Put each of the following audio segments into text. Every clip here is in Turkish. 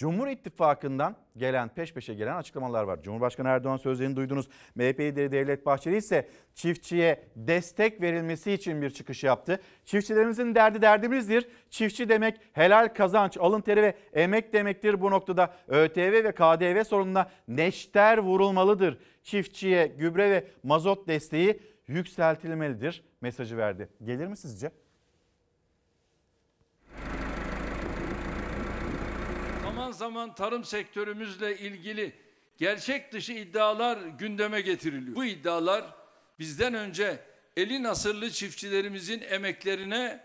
Cumhur İttifakı'ndan gelen peş peşe gelen açıklamalar var. Cumhurbaşkanı Erdoğan sözlerini duydunuz. MHP lideri Devlet Bahçeli ise çiftçiye destek verilmesi için bir çıkış yaptı. Çiftçilerimizin derdi derdimizdir. Çiftçi demek helal kazanç, alın teri ve emek demektir bu noktada. ÖTV ve KDV sorununa neşter vurulmalıdır. Çiftçiye gübre ve mazot desteği yükseltilmelidir mesajı verdi. Gelir mi sizce? zaman zaman tarım sektörümüzle ilgili gerçek dışı iddialar gündeme getiriliyor. Bu iddialar bizden önce elin asırlı çiftçilerimizin emeklerine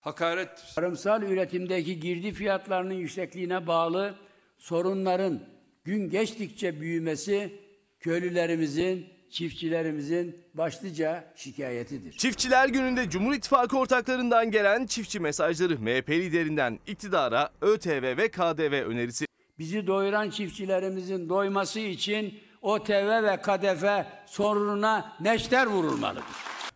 hakarettir. Tarımsal üretimdeki girdi fiyatlarının yüksekliğine bağlı sorunların gün geçtikçe büyümesi köylülerimizin çiftçilerimizin başlıca şikayetidir. Çiftçiler gününde Cumhur İttifakı ortaklarından gelen çiftçi mesajları MHP liderinden iktidara ÖTV ve KDV önerisi. Bizi doyuran çiftçilerimizin doyması için ÖTV ve KDV sorununa neşter vurulmalıdır.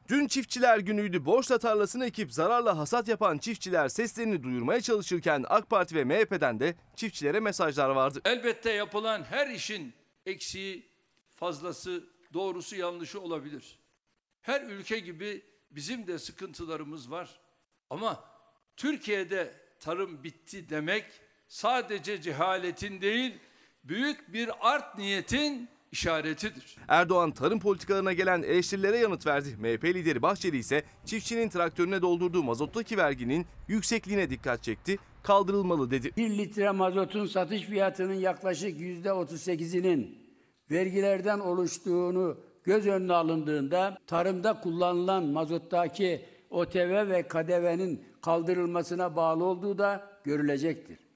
Dün çiftçiler günüydü. Borçla tarlasını ekip zararla hasat yapan çiftçiler seslerini duyurmaya çalışırken AK Parti ve MHP'den de çiftçilere mesajlar vardı. Elbette yapılan her işin eksiği, fazlası, doğrusu yanlışı olabilir. Her ülke gibi bizim de sıkıntılarımız var. Ama Türkiye'de tarım bitti demek sadece cehaletin değil, büyük bir art niyetin işaretidir. Erdoğan tarım politikalarına gelen eleştirilere yanıt verdi. MHP lideri Bahçeli ise çiftçinin traktörüne doldurduğu mazottaki verginin yüksekliğine dikkat çekti, kaldırılmalı dedi. 1 litre mazotun satış fiyatının yaklaşık %38'inin vergilerden oluştuğunu göz önüne alındığında tarımda kullanılan mazottaki OTV ve KDV'nin kaldırılmasına bağlı olduğu da görülecektir.